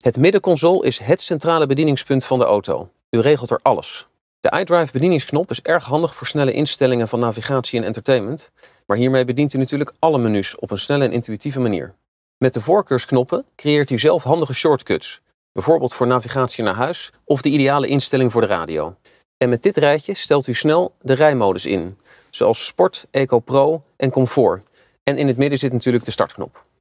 Het middenconsole is het centrale bedieningspunt van de auto. U regelt er alles. De iDrive bedieningsknop is erg handig voor snelle instellingen van navigatie en entertainment, maar hiermee bedient u natuurlijk alle menus op een snelle en intuïtieve manier. Met de voorkeursknoppen creëert u zelf handige shortcuts, bijvoorbeeld voor navigatie naar huis of de ideale instelling voor de radio. En met dit rijtje stelt u snel de rijmodus in, zoals Sport, Eco Pro en Comfort. En in het midden zit natuurlijk de startknop.